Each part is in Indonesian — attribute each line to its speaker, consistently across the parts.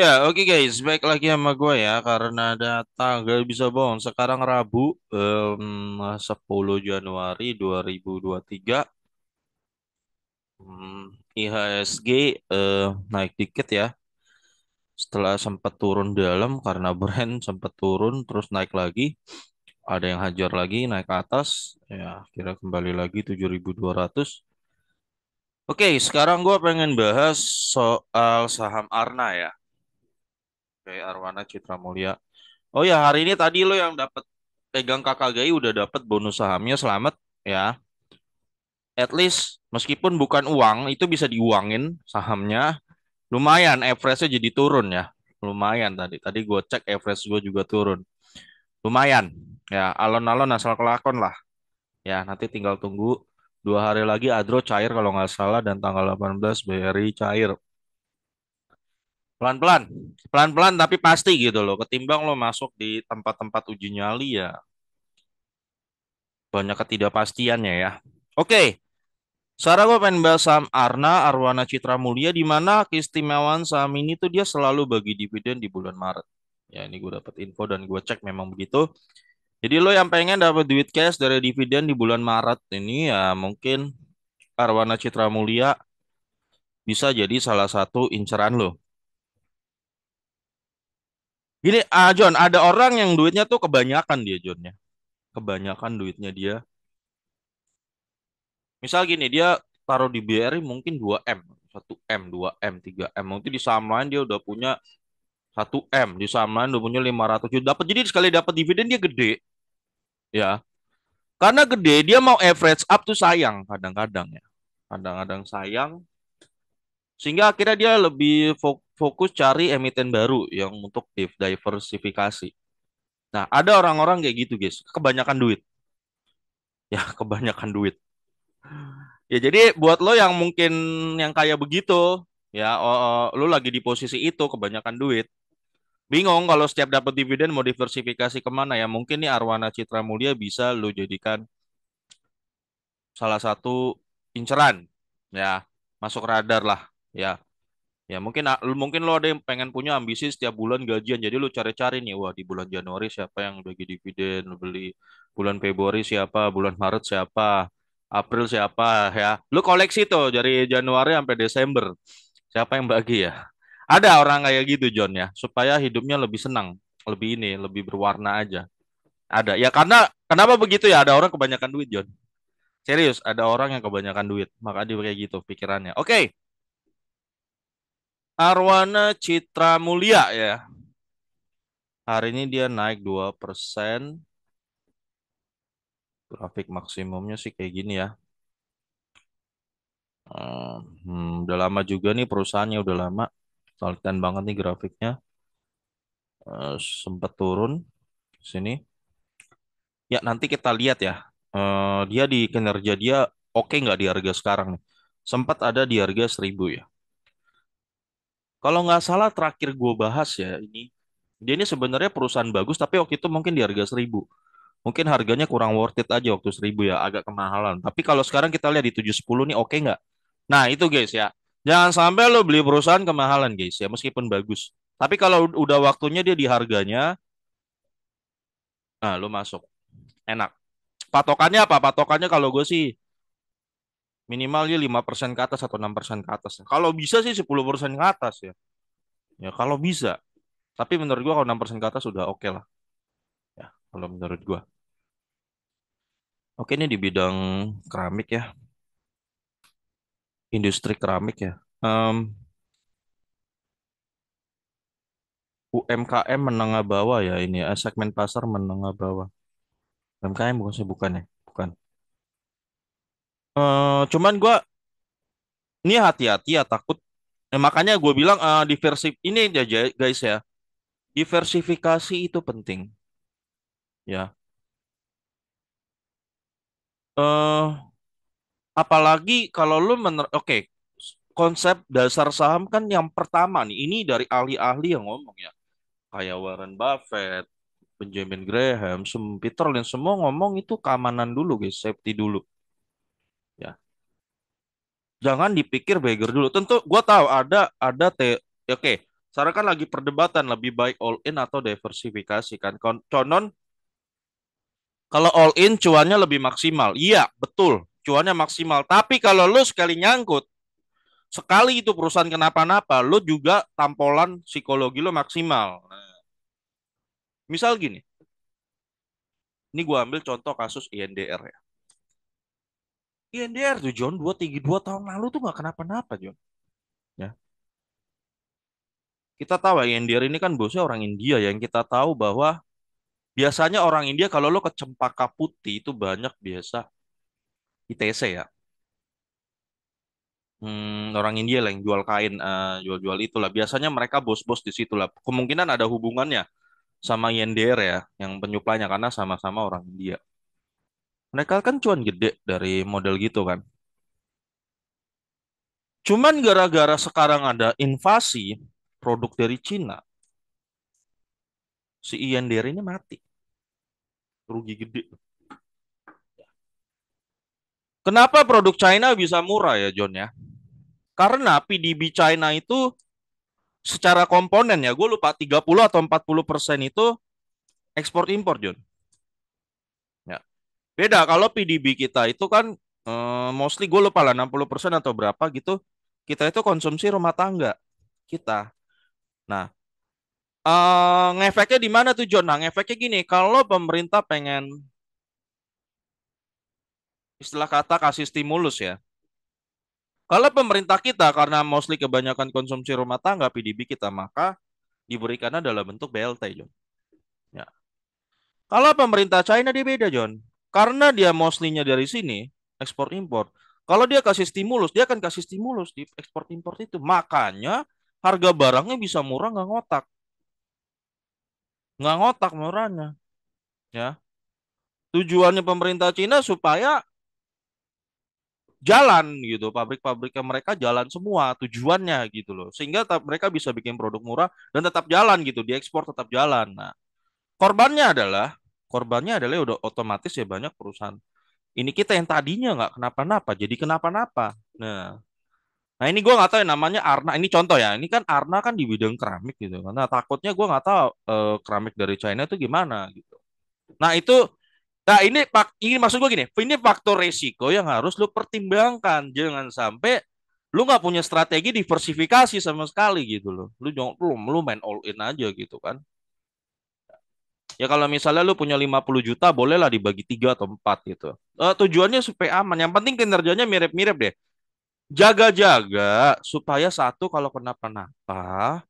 Speaker 1: Ya, oke okay guys, baik lagi sama gue ya karena ada tanggal bisa bohong. Sekarang Rabu um, 10 Januari 2023. Um, IHSG uh, naik dikit ya. Setelah sempat turun dalam karena brand sempat turun terus naik lagi. Ada yang hajar lagi naik ke atas. Ya, kira kembali lagi 7200 Oke, sekarang gue pengen bahas soal saham Arna ya. Oke, Arwana Citra Mulia. Oh ya, hari ini tadi lo yang dapat pegang KKGI udah dapat bonus sahamnya, selamat ya. At least meskipun bukan uang, itu bisa diuangin sahamnya. Lumayan, average-nya jadi turun ya. Lumayan tadi. Tadi gue cek average gue juga turun. Lumayan. Ya, alon-alon asal kelakon lah. Ya, nanti tinggal tunggu dua hari lagi Adro cair kalau nggak salah dan tanggal 18 BRI cair pelan-pelan pelan-pelan tapi pasti gitu loh ketimbang lo masuk di tempat-tempat uji nyali ya banyak ketidakpastiannya ya oke sekarang gue pengen bahas saham Arna Arwana Citra Mulia di mana keistimewaan saham ini tuh dia selalu bagi dividen di bulan Maret ya ini gue dapat info dan gue cek memang begitu jadi lo yang pengen dapat duit cash dari dividen di bulan Maret ini ya mungkin Arwana Citra Mulia bisa jadi salah satu inceran lo. Gini, ah John, ada orang yang duitnya tuh kebanyakan dia John ya. Kebanyakan duitnya dia. Misal gini, dia taruh di BRI mungkin 2M, 1M, 2M, 3M. Mungkin di saham lain dia udah punya 1M, di saham lain udah punya 500 juta. Dapat jadi sekali dapat dividen dia gede ya karena gede dia mau average up tuh sayang kadang-kadang ya kadang-kadang sayang sehingga akhirnya dia lebih fokus cari emiten baru yang untuk diversifikasi nah ada orang-orang kayak gitu guys kebanyakan duit ya kebanyakan duit ya jadi buat lo yang mungkin yang kayak begitu ya lo lagi di posisi itu kebanyakan duit bingung kalau setiap dapat dividen mau diversifikasi kemana ya mungkin nih Arwana Citra Mulia bisa lo jadikan salah satu inceran ya masuk radar lah ya ya mungkin ah, mungkin lo ada yang pengen punya ambisi setiap bulan gajian jadi lo cari-cari nih wah di bulan Januari siapa yang bagi dividen lo beli bulan Februari siapa bulan Maret siapa April siapa ya lo koleksi tuh dari Januari sampai Desember siapa yang bagi ya ada orang kayak gitu John ya, supaya hidupnya lebih senang, lebih ini, lebih berwarna aja. Ada. Ya karena kenapa begitu ya? Ada orang kebanyakan duit John. Serius, ada orang yang kebanyakan duit, maka dia kayak gitu pikirannya. Oke. Okay. Arwana Citra Mulia ya. Hari ini dia naik 2 persen. Grafik maksimumnya sih kayak gini ya. Eh, hmm, udah lama juga nih perusahaannya udah lama solidan banget nih grafiknya uh, eh, sempat turun sini ya nanti kita lihat ya uh, dia di kinerja dia oke okay nggak di harga sekarang nih sempat ada di harga 1000 ya kalau nggak salah terakhir gue bahas ya ini dia ini sebenarnya perusahaan bagus tapi waktu itu mungkin di harga 1000 mungkin harganya kurang worth it aja waktu 1000 ya agak kemahalan tapi kalau sekarang kita lihat di 710 nih oke okay nggak nah itu guys ya Jangan sampai lo beli perusahaan kemahalan guys ya meskipun bagus. Tapi kalau udah waktunya dia di harganya, nah lo masuk. Enak. Patokannya apa? Patokannya kalau gue sih minimal dia 5% ke atas atau 6% ke atas. Kalau bisa sih 10% ke atas ya. Ya kalau bisa. Tapi menurut gue kalau 6% ke atas sudah oke okay lah. Ya, kalau menurut gue Oke, ini di bidang keramik ya industri keramik ya. Um, UMKM menengah bawah ya ini ya, eh, segmen pasar menengah bawah. UMKM bukan sih bukan ya, bukan. Uh, cuman gue ini hati-hati ya takut. Eh, makanya gue bilang uh, eh, diversif ini aja guys ya, diversifikasi itu penting. Ya. Uh, apalagi kalau lu mener oke okay, konsep dasar saham kan yang pertama nih ini dari ahli-ahli yang ngomong ya kayak Warren Buffett, Benjamin Graham, Sam Peter dan semua ngomong itu keamanan dulu guys, safety dulu. Ya. Jangan dipikir beggar dulu. Tentu gue tahu ada ada te ya, oke, okay. sekarang kan lagi perdebatan lebih baik all in atau diversifikasi kan. Konon kalau all in cuannya lebih maksimal. Iya, betul cuannya maksimal. Tapi kalau lu sekali nyangkut, sekali itu perusahaan kenapa-napa, lu juga tampolan psikologi lu maksimal. Nah, misal gini, ini gue ambil contoh kasus INDR ya. INDR tuh John 2, 3, 2 tahun lalu tuh gak kenapa-napa John. Ya. Kita tahu ya, INDR ini kan bosnya orang India ya. yang kita tahu bahwa biasanya orang India kalau lo kecempaka putih itu banyak biasa ITC ya hmm, orang India lah yang jual kain, jual eh, jual-jual itulah. Biasanya mereka bos-bos di situ lah. Kemungkinan ada hubungannya sama YNDR ya, yang penyuplainya karena sama-sama orang India. Mereka kan cuan gede dari model gitu kan. Cuman gara-gara sekarang ada invasi produk dari Cina, si YNDR ini mati. Rugi gede. Kenapa produk China bisa murah ya John ya? Karena PDB China itu secara komponen ya, gue lupa 30 atau 40 persen itu ekspor impor John. Ya. Beda kalau PDB kita itu kan eh, mostly gue lupa lah 60 persen atau berapa gitu, kita itu konsumsi rumah tangga kita. Nah, eh, ngefeknya di mana tuh John? Nah, ngefeknya gini, kalau pemerintah pengen istilah kata kasih stimulus ya. Kalau pemerintah kita karena mostly kebanyakan konsumsi rumah tangga PDB kita maka diberikan dalam bentuk BLT, John. Ya. Kalau pemerintah China dia beda, John. Karena dia mostly-nya dari sini, ekspor impor. Kalau dia kasih stimulus, dia akan kasih stimulus di ekspor impor itu. Makanya harga barangnya bisa murah nggak ngotak. Nggak ngotak murahnya. Ya. Tujuannya pemerintah Cina supaya jalan gitu pabrik-pabriknya mereka jalan semua tujuannya gitu loh sehingga tetap mereka bisa bikin produk murah dan tetap jalan gitu diekspor tetap jalan nah korbannya adalah korbannya adalah ya udah otomatis ya banyak perusahaan ini kita yang tadinya nggak kenapa-napa jadi kenapa-napa nah nah ini gue nggak tahu yang namanya Arna ini contoh ya ini kan Arna kan di bidang keramik gitu nah takutnya gue nggak tahu eh, keramik dari China itu gimana gitu nah itu Nah ini pak ini maksud gue gini, ini faktor resiko yang harus lo pertimbangkan. Jangan sampai lu nggak punya strategi diversifikasi sama sekali gitu loh. Lu jangan lu, lu main all in aja gitu kan. Ya kalau misalnya lu punya 50 juta bolehlah dibagi tiga atau empat gitu. Uh, tujuannya supaya aman. Yang penting kinerjanya mirip-mirip deh. Jaga-jaga supaya satu kalau kenapa-napa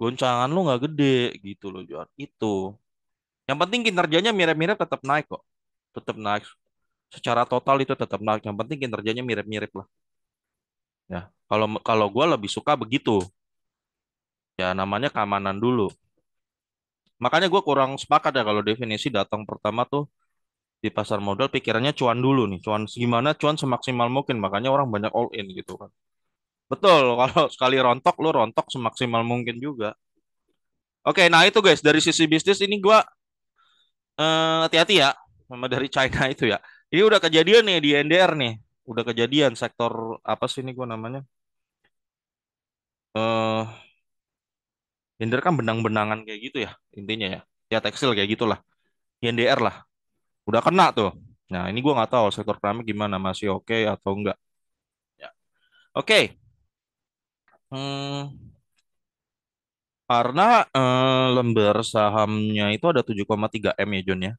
Speaker 1: goncangan lu nggak gede gitu loh jual Itu. Yang penting kinerjanya mirip-mirip tetap naik kok tetap naik secara total itu tetap naik yang penting kinerjanya mirip-mirip lah ya kalau kalau gue lebih suka begitu ya namanya keamanan dulu makanya gue kurang sepakat ya kalau definisi datang pertama tuh di pasar modal pikirannya cuan dulu nih cuan gimana cuan semaksimal mungkin makanya orang banyak all in gitu kan betul kalau sekali rontok lu rontok semaksimal mungkin juga oke nah itu guys dari sisi bisnis ini gue eh, hati-hati ya sama dari China itu ya. Ini udah kejadian nih di NDR nih. Udah kejadian sektor apa sih ini gue namanya? Eh uh, NDR kan benang-benangan kayak gitu ya intinya ya. Ya tekstil kayak gitulah. NDR lah. Udah kena tuh. Nah, ini gue nggak tahu sektor keramik gimana masih oke okay atau enggak. Ya. Oke. Okay. Hmm, karena eh, lembar sahamnya itu ada 7,3 M ya John ya.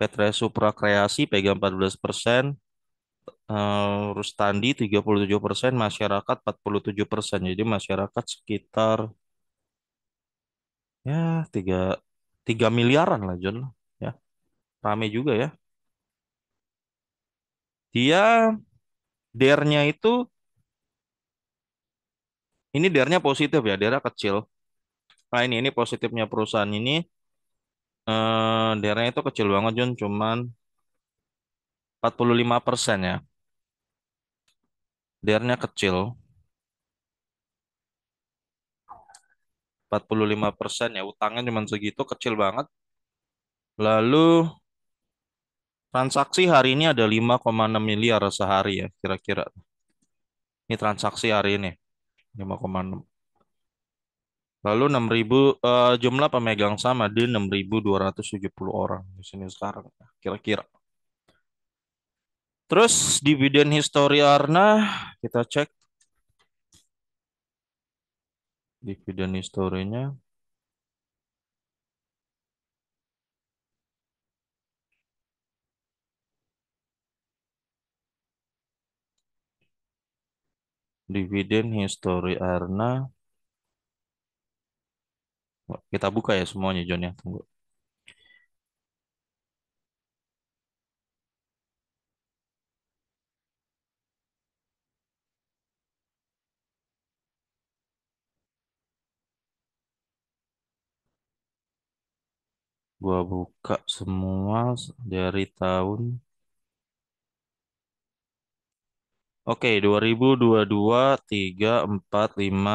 Speaker 1: Petra Supra Kreasi pegang 14 persen, uh, Rustandi 37 persen, masyarakat 47 persen. Jadi masyarakat sekitar ya tiga tiga miliaran lah John ya rame juga ya dia dernya itu ini dernya positif ya dernya kecil nah ini ini positifnya perusahaan ini eh, daerahnya itu kecil banget Jun, cuman 45% ya. Daerahnya kecil. 45% ya, utangnya cuma segitu, kecil banget. Lalu transaksi hari ini ada 5,6 miliar sehari ya, kira-kira. Ini transaksi hari ini, 5,6. Lalu 6000 uh, eh, jumlah pemegang saham ada 6270 orang di sini sekarang kira-kira. Terus dividen histori Arna kita cek dividen historinya. Dividen histori Arna kita buka ya semuanya John ya, tunggu. Gua buka semua dari tahun Oke, okay, 2022, 3, 4, 5,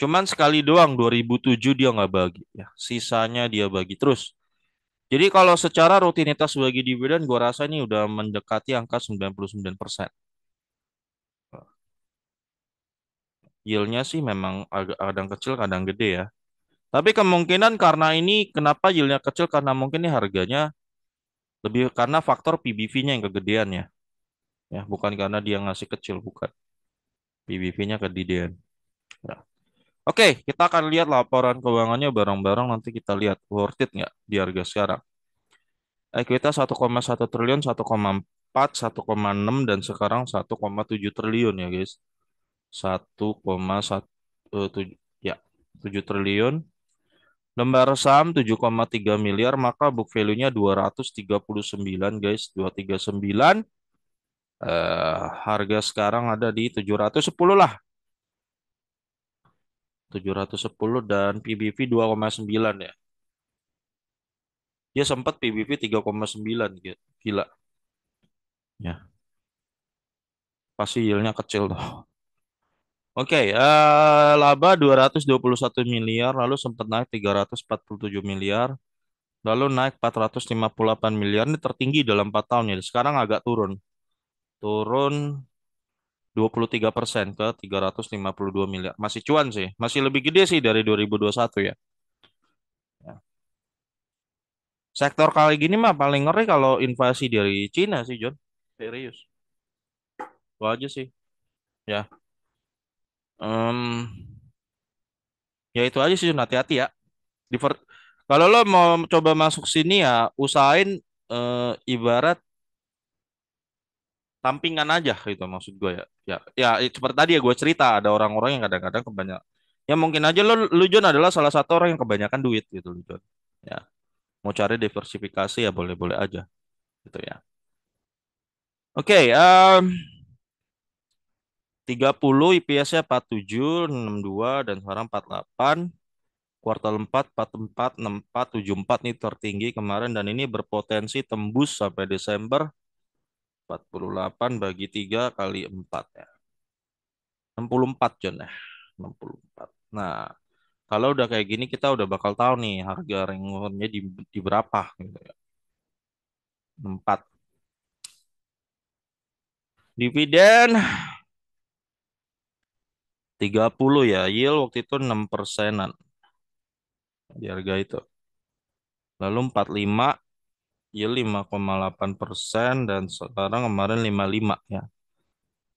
Speaker 1: Cuman sekali doang 2007 dia nggak bagi ya. Sisanya dia bagi terus. Jadi kalau secara rutinitas bagi dividen gue rasa ini udah mendekati angka 99%. Yieldnya sih memang agak kadang kecil kadang gede ya. Tapi kemungkinan karena ini kenapa yieldnya kecil karena mungkin ini harganya lebih karena faktor PBV-nya yang kegedean ya. Ya, bukan karena dia ngasih kecil bukan. PBV-nya kegedean. Oke, kita akan lihat laporan keuangannya bareng-bareng. Nanti kita lihat worth it nggak di harga sekarang. Ekuitas 1,1 triliun, 1,4, 1,6, dan sekarang 1,7 triliun ya guys. 1,1 eh, ya 7 triliun. Lembar saham 7,3 miliar, maka book value-nya 239 guys, 239. Uh, eh, harga sekarang ada di 710 lah, 710 dan PBV 2,9 ya. Dia sempat PBV 3,9 gila. Ya. Pasti yieldnya kecil tuh. Oke, okay, uh, eh, laba 221 miliar, lalu sempat naik 347 miliar, lalu naik 458 miliar, ini tertinggi dalam 4 tahun ya. Sekarang agak turun. Turun 23 persen ke 352 miliar. Masih cuan sih, masih lebih gede sih dari 2021 ya. ya. Sektor kali gini mah paling ngeri kalau invasi dari Cina sih, John. Serius. Itu aja sih. Ya. Um, ya itu aja sih, John. Hati-hati ya. Diver kalau lo mau coba masuk sini ya, usahain uh, ibarat sampingan aja gitu maksud gue ya ya ya seperti tadi ya gue cerita ada orang-orang yang kadang-kadang kebanyak ya mungkin aja lo lu John adalah salah satu orang yang kebanyakan duit gitu lu John ya mau cari diversifikasi ya boleh-boleh aja gitu ya oke okay, um, 30 IPS-nya 47 62 dan sekarang 48 kuartal 4 44 64 74 nih tertinggi kemarin dan ini berpotensi tembus sampai Desember 48 bagi 3 kali 4 ya. 64 John ya. 64. Nah, kalau udah kayak gini kita udah bakal tahu nih harga ringwormnya di, di berapa gitu ya. 4. Dividen 30 ya. Yield waktu itu 6 persenan. Di harga itu. Lalu 45 yield iya, 5,8 persen dan sekarang kemarin 55 ya.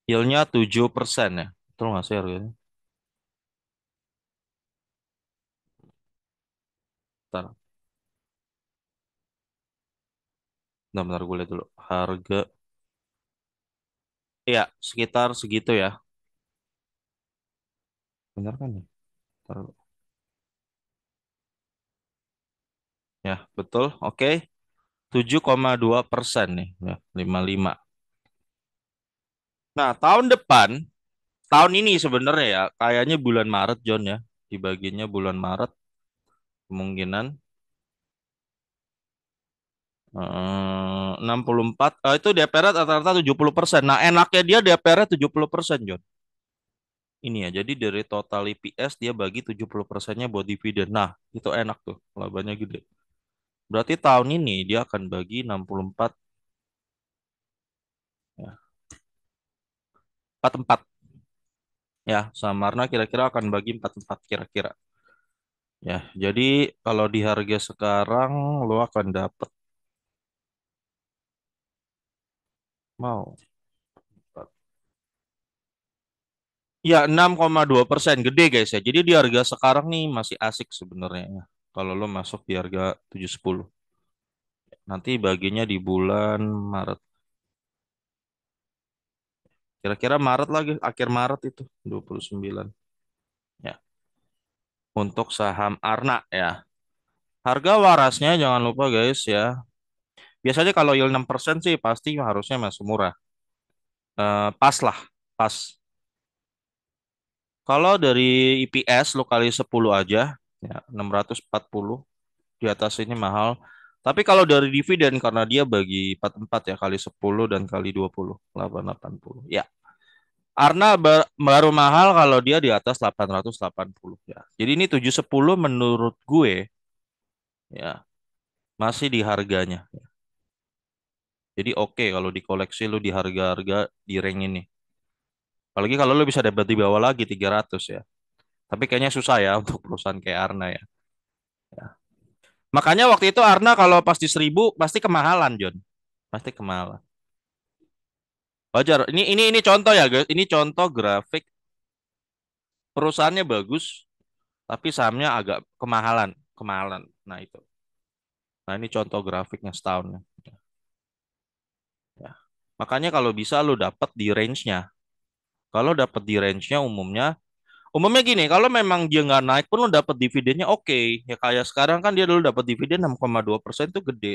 Speaker 1: Yieldnya 7 persen ya. Terus nggak sih harganya? Bentar. Bentar, bentar gue lihat dulu. Harga. Iya, sekitar segitu ya. Bener kan ya? Bentar. Ya, betul. Oke. Okay. 7,2 persen nih, 55. Ya, nah, tahun depan, tahun ini sebenarnya ya, kayaknya bulan Maret, John ya. Dibaginya bulan Maret, kemungkinan. Eh, enam 64, oh, eh, itu DPR rata-rata 70 persen. Nah, enaknya dia DPR 70 persen, John. Ini ya, jadi dari total IPS dia bagi 70 persennya buat dividen. Nah, itu enak tuh, labanya gede. Berarti tahun ini dia akan bagi 64 ya. 44. Ya, Samarna kira-kira akan bagi 44 kira-kira. Ya, jadi kalau di harga sekarang lo akan dapat mau 4. Ya, 6,2 persen. Gede guys ya. Jadi di harga sekarang nih masih asik sebenarnya. Ya kalau lo masuk di harga 710. Nanti baginya di bulan Maret. Kira-kira Maret lagi, akhir Maret itu 29. Ya. Untuk saham Arna ya. Harga warasnya jangan lupa guys ya. Biasanya kalau yield 6% sih pasti harusnya masuk murah. Uh, pas lah, pas. Kalau dari EPS lo kali 10 aja, ya 640 di atas ini mahal tapi kalau dari dividen karena dia bagi 44 ya kali 10 dan kali 20 880 ya karena baru mahal kalau dia di atas 880 ya. Jadi ini 710 menurut gue ya masih di harganya. Jadi oke okay kalau di koleksi lu di harga-harga di range ini. Apalagi kalau lu bisa dapat di bawah lagi 300 ya. Tapi kayaknya susah ya untuk perusahaan kayak Arna ya. ya. Makanya waktu itu Arna kalau pas di seribu pasti kemahalan John, pasti kemahalan. Wajar. Ini ini ini contoh ya guys. Ini contoh grafik perusahaannya bagus, tapi sahamnya agak kemahalan, kemahalan. Nah itu. Nah ini contoh grafiknya setahunnya. Ya. Makanya kalau bisa lo dapat di range-nya. Kalau dapat di range-nya umumnya umumnya gini kalau memang dia nggak naik pun lo dapat dividennya oke okay. ya kayak sekarang kan dia dulu dapat dividen 6,2 persen itu gede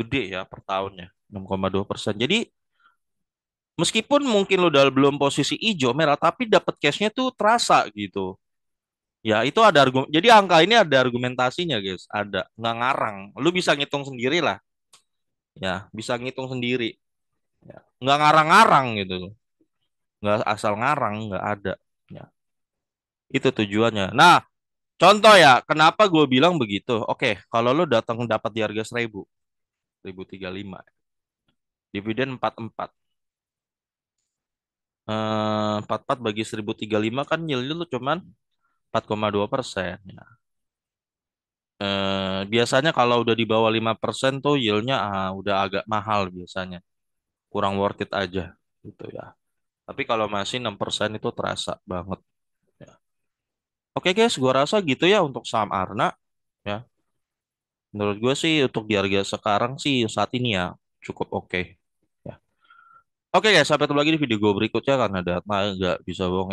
Speaker 1: gede ya per tahunnya 6,2 persen jadi meskipun mungkin lo udah belum posisi hijau merah tapi dapat cashnya tuh terasa gitu ya itu ada argumen jadi angka ini ada argumentasinya guys ada nggak ngarang lo bisa ngitung sendiri lah ya bisa ngitung sendiri ya. nggak ngarang-ngarang gitu nggak asal ngarang nggak ada itu tujuannya. Nah, contoh ya, kenapa gue bilang begitu? Oke, kalau lo datang dapat di harga seribu 1000, lima, Dividen empat empat, eh, empat empat bagi seribu tiga lima kan yield lo cuman 4,2 persen. dua ya. Uh, eh, biasanya kalau udah di bawah lima persen tuh yieldnya uh, udah agak mahal biasanya. Kurang worth it aja gitu ya. Tapi kalau masih 6 persen itu terasa banget. Oke guys, gue rasa gitu ya untuk saham Arna. Ya, menurut gue sih untuk di harga sekarang sih saat ini ya cukup oke. Okay. Ya. Oke guys, sampai ketemu lagi di video gue berikutnya karena data nggak bisa bohong ya.